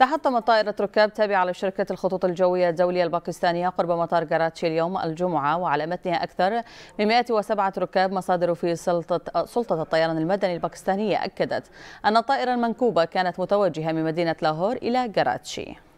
تحطمت طائرة ركاب تابعة لشركة الخطوط الجوية الدولية الباكستانية قرب مطار كراتشي اليوم الجمعة وعلى متنها أكثر من 107 ركاب مصادر في سلطة, سلطة الطيران المدني الباكستانية أكدت أن الطائرة المنكوبة كانت متوجهة من مدينة لاهور إلى كراتشي